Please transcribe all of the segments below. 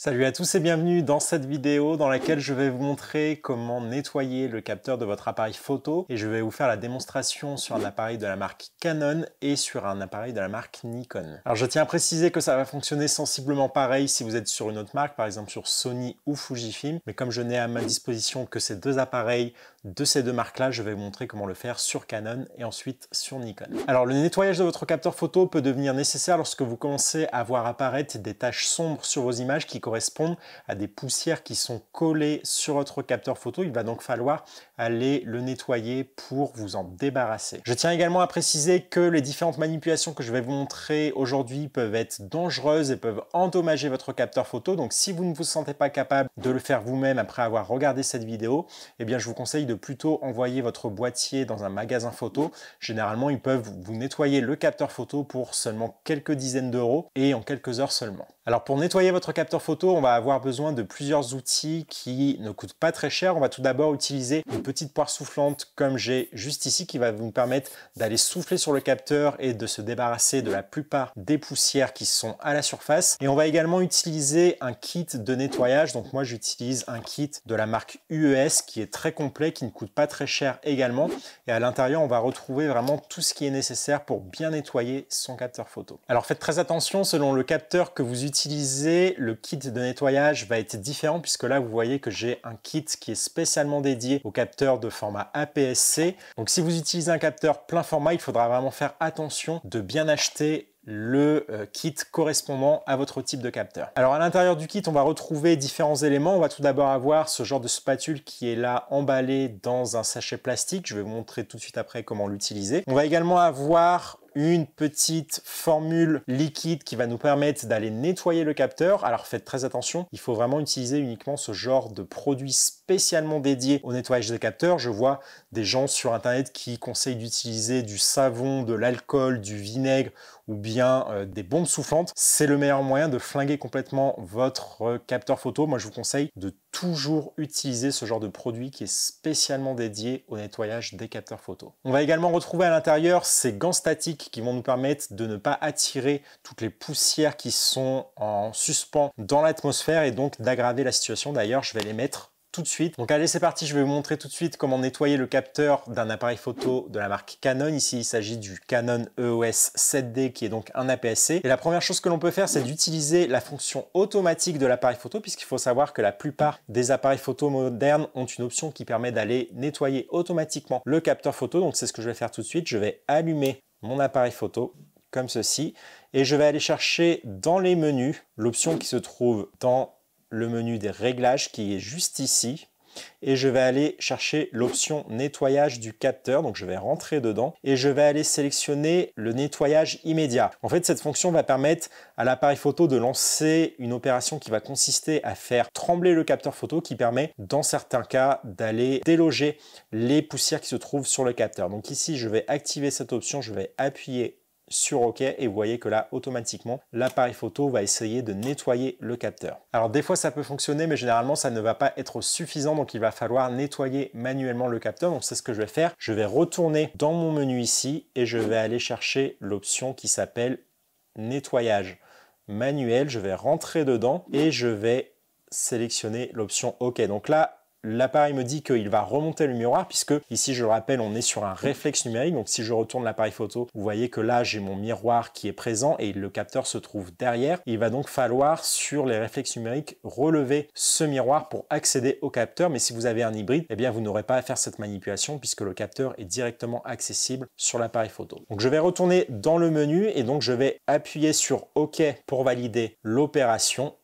Salut à tous et bienvenue dans cette vidéo dans laquelle je vais vous montrer comment nettoyer le capteur de votre appareil photo et je vais vous faire la démonstration sur un appareil de la marque Canon et sur un appareil de la marque Nikon. Alors je tiens à préciser que ça va fonctionner sensiblement pareil si vous êtes sur une autre marque, par exemple sur Sony ou Fujifilm, mais comme je n'ai à ma disposition que ces deux appareils, de ces deux marques-là. Je vais vous montrer comment le faire sur Canon et ensuite sur Nikon. Alors le nettoyage de votre capteur photo peut devenir nécessaire lorsque vous commencez à voir apparaître des taches sombres sur vos images qui correspondent à des poussières qui sont collées sur votre capteur photo. Il va donc falloir aller le nettoyer pour vous en débarrasser. Je tiens également à préciser que les différentes manipulations que je vais vous montrer aujourd'hui peuvent être dangereuses et peuvent endommager votre capteur photo. Donc si vous ne vous sentez pas capable de le faire vous-même après avoir regardé cette vidéo, eh bien je vous conseille de plutôt envoyer votre boîtier dans un magasin photo. Généralement, ils peuvent vous nettoyer le capteur photo pour seulement quelques dizaines d'euros et en quelques heures seulement. Alors pour nettoyer votre capteur photo, on va avoir besoin de plusieurs outils qui ne coûtent pas très cher. On va tout d'abord utiliser une petite poire soufflante comme j'ai juste ici qui va vous permettre d'aller souffler sur le capteur et de se débarrasser de la plupart des poussières qui sont à la surface. Et on va également utiliser un kit de nettoyage. Donc moi j'utilise un kit de la marque UES qui est très complet, qui ne coûte pas très cher également. Et à l'intérieur, on va retrouver vraiment tout ce qui est nécessaire pour bien nettoyer son capteur photo. Alors faites très attention, selon le capteur que vous utilisez, le kit de nettoyage va être différent puisque là, vous voyez que j'ai un kit qui est spécialement dédié au capteur de format APS-C. Donc si vous utilisez un capteur plein format, il faudra vraiment faire attention de bien acheter le euh, kit correspondant à votre type de capteur. Alors à l'intérieur du kit, on va retrouver différents éléments. On va tout d'abord avoir ce genre de spatule qui est là emballé dans un sachet plastique. Je vais vous montrer tout de suite après comment l'utiliser. On va également avoir une petite formule liquide qui va nous permettre d'aller nettoyer le capteur. Alors faites très attention, il faut vraiment utiliser uniquement ce genre de produit spécialement dédié au nettoyage des capteurs. Je vois des gens sur internet qui conseillent d'utiliser du savon, de l'alcool, du vinaigre ou bien euh, des bombes soufflantes, c'est le meilleur moyen de flinguer complètement votre euh, capteur photo. Moi, je vous conseille de toujours utiliser ce genre de produit qui est spécialement dédié au nettoyage des capteurs photo. On va également retrouver à l'intérieur ces gants statiques qui vont nous permettre de ne pas attirer toutes les poussières qui sont en suspens dans l'atmosphère et donc d'aggraver la situation. D'ailleurs, je vais les mettre tout de suite. Donc allez, c'est parti, je vais vous montrer tout de suite comment nettoyer le capteur d'un appareil photo de la marque Canon. Ici, il s'agit du Canon EOS 7D qui est donc un APS-C. Et la première chose que l'on peut faire, c'est d'utiliser la fonction automatique de l'appareil photo puisqu'il faut savoir que la plupart des appareils photo modernes ont une option qui permet d'aller nettoyer automatiquement le capteur photo. Donc c'est ce que je vais faire tout de suite. Je vais allumer mon appareil photo comme ceci et je vais aller chercher dans les menus l'option qui se trouve dans le menu des réglages qui est juste ici et je vais aller chercher l'option nettoyage du capteur, donc je vais rentrer dedans et je vais aller sélectionner le nettoyage immédiat. En fait, cette fonction va permettre à l'appareil photo de lancer une opération qui va consister à faire trembler le capteur photo qui permet dans certains cas d'aller déloger les poussières qui se trouvent sur le capteur. Donc ici, je vais activer cette option, je vais appuyer sur OK et vous voyez que là, automatiquement, l'appareil photo va essayer de nettoyer le capteur. Alors des fois, ça peut fonctionner, mais généralement, ça ne va pas être suffisant, donc il va falloir nettoyer manuellement le capteur. Donc c'est ce que je vais faire. Je vais retourner dans mon menu ici et je vais aller chercher l'option qui s'appelle nettoyage manuel. Je vais rentrer dedans et je vais sélectionner l'option OK. Donc là, L'appareil me dit qu'il va remonter le miroir puisque ici je le rappelle on est sur un réflexe numérique donc si je retourne l'appareil photo vous voyez que là j'ai mon miroir qui est présent et le capteur se trouve derrière. Il va donc falloir sur les réflexes numériques relever ce miroir pour accéder au capteur mais si vous avez un hybride eh bien vous n'aurez pas à faire cette manipulation puisque le capteur est directement accessible sur l'appareil photo. Donc je vais retourner dans le menu et donc je vais appuyer sur OK pour valider l'opération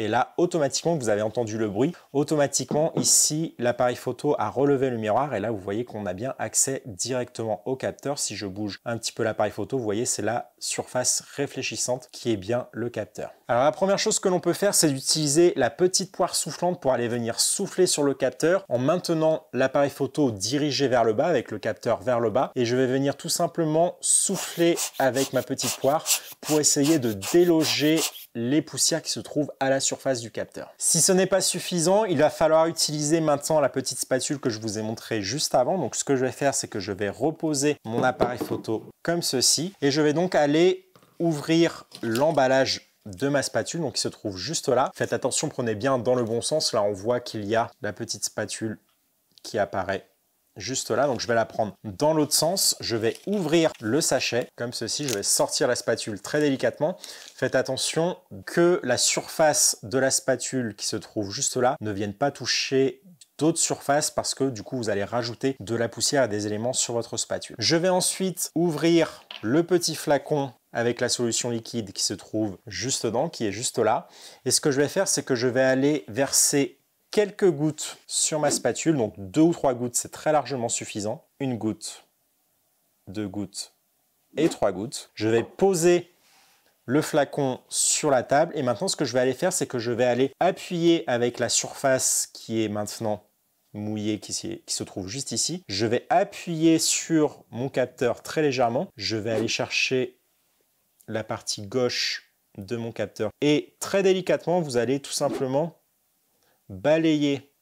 et là automatiquement vous avez entendu le bruit automatiquement ici l'appareil photo a relevé le miroir et là vous voyez qu'on a bien accès directement au capteur si je bouge un petit peu l'appareil photo vous voyez c'est la surface réfléchissante qui est bien le capteur alors la première chose que l'on peut faire c'est d'utiliser la petite poire soufflante pour aller venir souffler sur le capteur en maintenant l'appareil photo dirigé vers le bas avec le capteur vers le bas et je vais venir tout simplement souffler avec ma petite poire pour essayer de déloger les poussières qui se trouvent à la surface du capteur. Si ce n'est pas suffisant, il va falloir utiliser maintenant la petite spatule que je vous ai montrée juste avant. Donc ce que je vais faire, c'est que je vais reposer mon appareil photo comme ceci et je vais donc aller ouvrir l'emballage de ma spatule, donc qui se trouve juste là. Faites attention, prenez bien dans le bon sens. Là, on voit qu'il y a la petite spatule qui apparaît juste là. Donc je vais la prendre dans l'autre sens. Je vais ouvrir le sachet comme ceci. Je vais sortir la spatule très délicatement. Faites attention que la surface de la spatule qui se trouve juste là ne vienne pas toucher d'autres surfaces parce que du coup vous allez rajouter de la poussière et des éléments sur votre spatule. Je vais ensuite ouvrir le petit flacon avec la solution liquide qui se trouve juste dedans, qui est juste là. Et ce que je vais faire, c'est que je vais aller verser quelques gouttes sur ma spatule, donc deux ou trois gouttes, c'est très largement suffisant. Une goutte, deux gouttes et trois gouttes. Je vais poser le flacon sur la table et maintenant ce que je vais aller faire, c'est que je vais aller appuyer avec la surface qui est maintenant mouillée, qui, qui, se trouve juste ici. Je vais appuyer sur mon capteur très légèrement. Je vais aller chercher la partie gauche de mon capteur. Et très délicatement, vous allez tout simplement balayer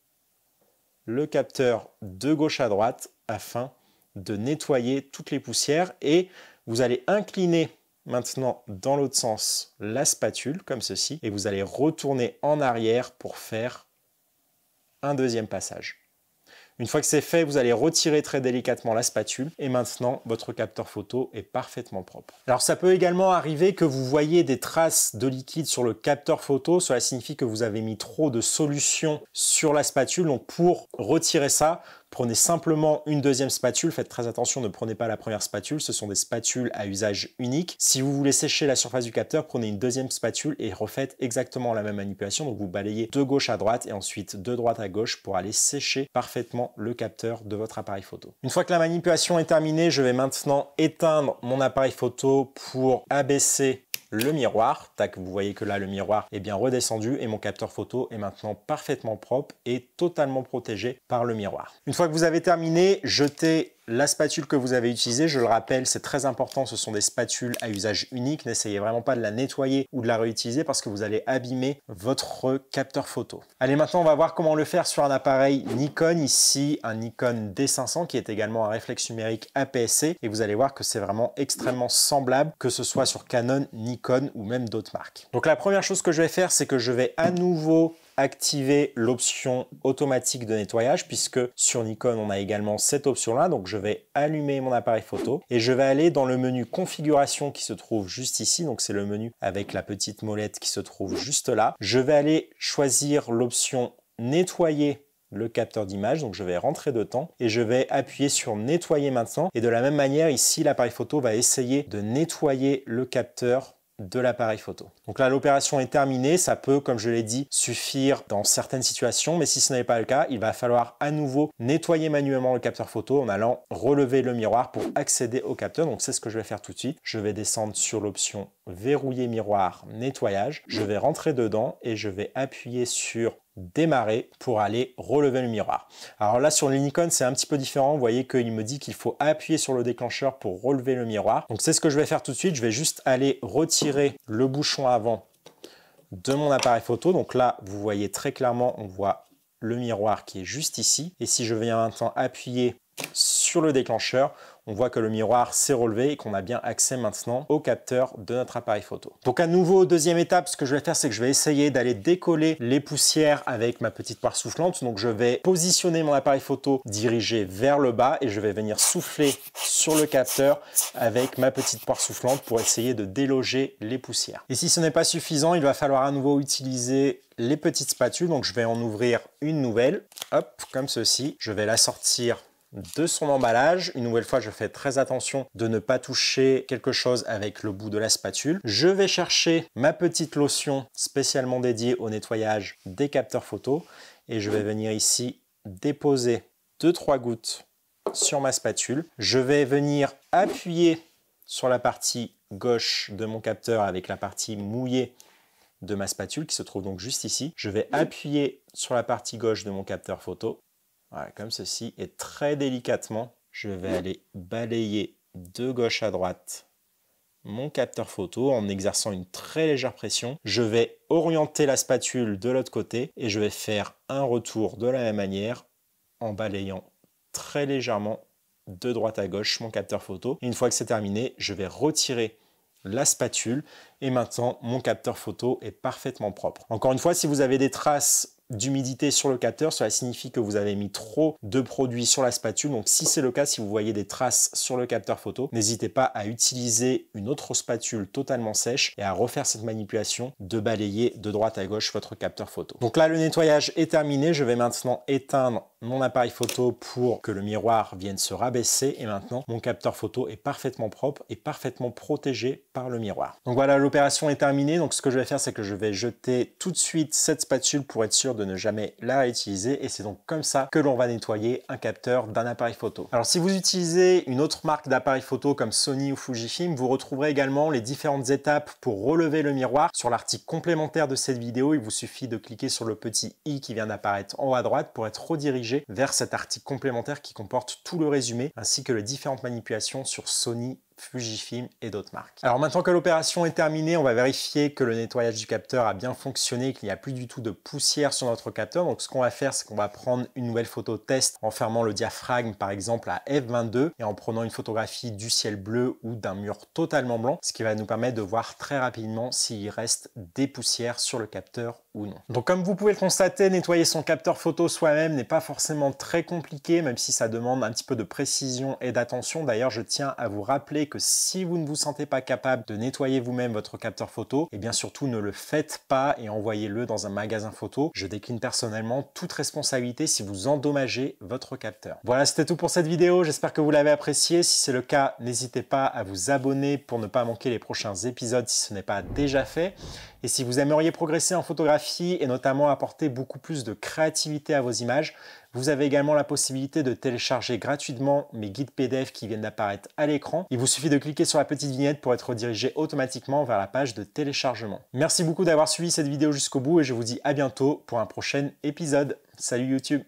le capteur de gauche à droite afin de nettoyer toutes les poussières et vous allez incliner maintenant dans l'autre sens la spatule comme ceci et vous allez retourner en arrière pour faire un deuxième passage. Une fois que c'est fait, vous allez retirer très délicatement la spatule et maintenant votre capteur photo est parfaitement propre. Alors ça peut également arriver que vous voyez des traces de liquide sur le capteur photo, cela signifie que vous avez mis trop de solution sur la spatule, donc pour retirer ça, Prenez simplement une deuxième spatule, faites très attention, ne prenez pas la première spatule, ce sont des spatules à usage unique. Si vous voulez sécher la surface du capteur, prenez une deuxième spatule et refaites exactement la même manipulation. Donc vous balayez de gauche à droite et ensuite de droite à gauche pour aller sécher parfaitement le capteur de votre appareil photo. Une fois que la manipulation est terminée, je vais maintenant éteindre mon appareil photo pour abaisser le miroir. Tac, vous voyez que là, le miroir est bien redescendu et mon capteur photo est maintenant parfaitement propre et totalement protégé par le miroir. Une fois que vous avez terminé, jetez la spatule que vous avez utilisée, je le rappelle, c'est très important, ce sont des spatules à usage unique. N'essayez vraiment pas de la nettoyer ou de la réutiliser parce que vous allez abîmer votre capteur photo. Allez, maintenant, on va voir comment le faire sur un appareil Nikon. Ici, un Nikon D500 qui est également un réflexe numérique APS-C. Et vous allez voir que c'est vraiment extrêmement semblable, que ce soit sur Canon, Nikon ou même d'autres marques. Donc la première chose que je vais faire, c'est que je vais à nouveau activer l'option automatique de nettoyage puisque sur Nikon on a également cette option là donc je vais allumer mon appareil photo et je vais aller dans le menu configuration qui se trouve juste ici donc c'est le menu avec la petite molette qui se trouve juste là je vais aller choisir l'option nettoyer le capteur d'image, donc je vais rentrer de temps et je vais appuyer sur nettoyer maintenant et de la même manière ici l'appareil photo va essayer de nettoyer le capteur de l'appareil photo. Donc là, l'opération est terminée. Ça peut, comme je l'ai dit, suffire dans certaines situations, mais si ce n'est pas le cas, il va falloir à nouveau nettoyer manuellement le capteur photo en allant relever le miroir pour accéder au capteur. Donc c'est ce que je vais faire tout de suite. Je vais descendre sur l'option verrouiller miroir nettoyage. Je vais rentrer dedans et je vais appuyer sur démarrer pour aller relever le miroir. Alors là sur le c'est un petit peu différent, vous voyez qu'il me dit qu'il faut appuyer sur le déclencheur pour relever le miroir. Donc c'est ce que je vais faire tout de suite, je vais juste aller retirer le bouchon avant de mon appareil photo. Donc là vous voyez très clairement, on voit le miroir qui est juste ici. Et si je viens maintenant temps appuyer sur le déclencheur, on voit que le miroir s'est relevé et qu'on a bien accès maintenant au capteur de notre appareil photo. Donc à nouveau, deuxième étape, ce que je vais faire, c'est que je vais essayer d'aller décoller les poussières avec ma petite poire soufflante. Donc je vais positionner mon appareil photo dirigé vers le bas et je vais venir souffler sur le capteur avec ma petite poire soufflante pour essayer de déloger les poussières. Et si ce n'est pas suffisant, il va falloir à nouveau utiliser les petites spatules. Donc je vais en ouvrir une nouvelle, hop, comme ceci. Je vais la sortir de son emballage. Une nouvelle fois, je fais très attention de ne pas toucher quelque chose avec le bout de la spatule. Je vais chercher ma petite lotion spécialement dédiée au nettoyage des capteurs photo et je vais venir ici déposer 2-3 gouttes sur ma spatule. Je vais venir appuyer sur la partie gauche de mon capteur avec la partie mouillée de ma spatule qui se trouve donc juste ici. Je vais appuyer sur la partie gauche de mon capteur photo comme ceci. Et très délicatement, je vais aller balayer de gauche à droite mon capteur photo en exerçant une très légère pression. Je vais orienter la spatule de l'autre côté et je vais faire un retour de la même manière en balayant très légèrement de droite à gauche mon capteur photo. une fois que c'est terminé, je vais retirer la spatule et maintenant mon capteur photo est parfaitement propre. Encore une fois, si vous avez des traces d'humidité sur le capteur, cela signifie que vous avez mis trop de produits sur la spatule. Donc si c'est le cas, si vous voyez des traces sur le capteur photo, n'hésitez pas à utiliser une autre spatule totalement sèche et à refaire cette manipulation de balayer de droite à gauche votre capteur photo. Donc là, le nettoyage est terminé. Je vais maintenant éteindre mon appareil photo pour que le miroir vienne se rabaisser et maintenant mon capteur photo est parfaitement propre et parfaitement protégé par le miroir. Donc voilà l'opération est terminée donc ce que je vais faire c'est que je vais jeter tout de suite cette spatule pour être sûr de ne jamais la réutiliser et c'est donc comme ça que l'on va nettoyer un capteur d'un appareil photo. Alors si vous utilisez une autre marque d'appareil photo comme Sony ou Fujifilm vous retrouverez également les différentes étapes pour relever le miroir sur l'article complémentaire de cette vidéo il vous suffit de cliquer sur le petit i qui vient d'apparaître en haut à droite pour être redirigé vers cet article complémentaire qui comporte tout le résumé ainsi que les différentes manipulations sur Sony Fujifilm et d'autres marques. Alors maintenant que l'opération est terminée, on va vérifier que le nettoyage du capteur a bien fonctionné, qu'il n'y a plus du tout de poussière sur notre capteur. Donc ce qu'on va faire, c'est qu'on va prendre une nouvelle photo test en fermant le diaphragme par exemple à f22 et en prenant une photographie du ciel bleu ou d'un mur totalement blanc, ce qui va nous permettre de voir très rapidement s'il reste des poussières sur le capteur ou non. Donc comme vous pouvez le constater, nettoyer son capteur photo soi-même n'est pas forcément très compliqué, même si ça demande un petit peu de précision et d'attention. D'ailleurs, je tiens à vous rappeler que si vous ne vous sentez pas capable de nettoyer vous-même votre capteur photo, et eh bien surtout ne le faites pas et envoyez-le dans un magasin photo. Je décline personnellement toute responsabilité si vous endommagez votre capteur. Voilà, c'était tout pour cette vidéo. J'espère que vous l'avez apprécié. Si c'est le cas, n'hésitez pas à vous abonner pour ne pas manquer les prochains épisodes si ce n'est pas déjà fait. Et si vous aimeriez progresser en photographie et notamment apporter beaucoup plus de créativité à vos images, vous avez également la possibilité de télécharger gratuitement mes guides PDF qui viennent d'apparaître à l'écran. Il vous suffit de cliquer sur la petite vignette pour être redirigé automatiquement vers la page de téléchargement. Merci beaucoup d'avoir suivi cette vidéo jusqu'au bout et je vous dis à bientôt pour un prochain épisode. Salut YouTube